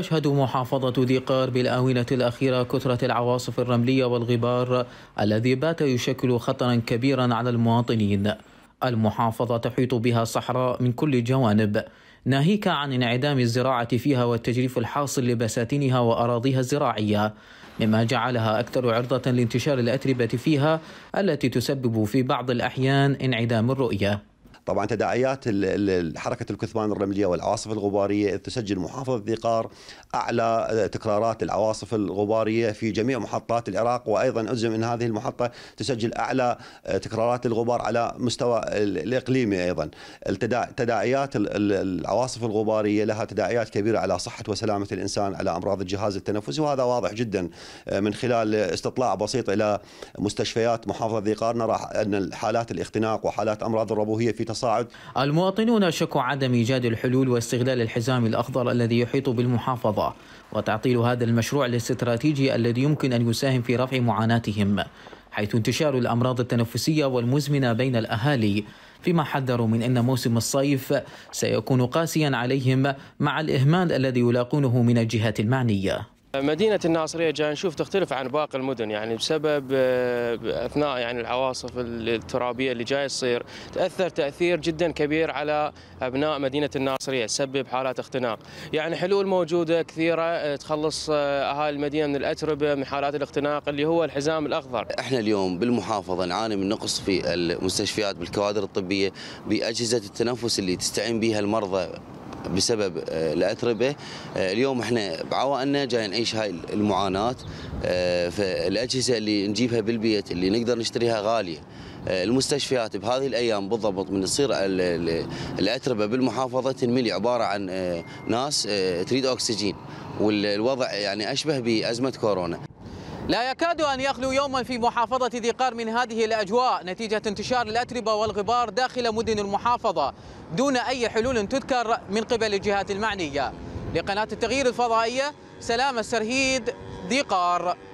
تشهد محافظة ذي قار بالآونة الأخيرة كثرة العواصف الرملية والغبار الذي بات يشكل خطرا كبيرا على المواطنين المحافظة تحيط بها صحراء من كل الجوانب ناهيك عن انعدام الزراعة فيها والتجريف الحاصل لبساتينها وأراضيها الزراعية مما جعلها أكثر عرضة لانتشار الأتربة فيها التي تسبب في بعض الأحيان انعدام الرؤية طبعا تداعيات حركه الكثبان الرمليه والعواصف الغباريه اذ تسجل محافظه ذقار اعلى آه، تكرارات العواصف الغباريه في جميع محطات العراق وايضا أزم ان هذه المحطه تسجل اعلى آه، تكرارات الغبار على مستوى الاقليمي ايضا تداعيات العواصف الغباريه لها تداعيات كبيره على صحه وسلامه الانسان على امراض الجهاز التنفسي وهذا واضح جدا آه، من خلال استطلاع بسيط الى مستشفيات محافظه ذقار نرى ان حالات الاختناق وحالات امراض الربوهيه في التصاعد المواطنون شكوا عدم إيجاد الحلول واستغلال الحزام الأخضر الذي يحيط بالمحافظة وتعطيل هذا المشروع الاستراتيجي الذي يمكن أن يساهم في رفع معاناتهم حيث انتشار الأمراض التنفسية والمزمنة بين الأهالي فيما حذروا من أن موسم الصيف سيكون قاسيا عليهم مع الإهمال الذي يلاقونه من الجهات المعنية مدينة الناصرية جاي نشوف تختلف عن باقي المدن يعني بسبب آه، أثناء يعني العواصف الترابية اللي جاي تصير تأثر تأثير جدا كبير على أبناء مدينة الناصرية تسبب حالات اختناق يعني حلول موجودة كثيرة آه، تخلص آه، أهالي المدينة من الأتربة من حالات الاختناق اللي هو الحزام الأخضر احنا اليوم بالمحافظة نعاني من نقص في المستشفيات بالكوادر الطبية بأجهزة التنفس اللي تستعين بها المرضى بسبب آه، الاتربه آه، اليوم احنا بعوائلنا جاي نعيش هاي المعاناه آه، فالاجهزه اللي نجيبها بالبيت اللي نقدر نشتريها غاليه المستشفيات بهذه الايام بالضبط من تصير الاتربه بالمحافظه تنملي عباره عن ناس تريد اكسجين والوضع يعني اشبه بازمه كورونا لا يكاد أن يخلو يوما في محافظة ذي قار من هذه الأجواء نتيجة انتشار الأتربة والغبار داخل مدن المحافظة دون أي حلول تذكر من قبل الجهات المعنية لقناة التغيير الفضائية سلام السرهيد ذي قار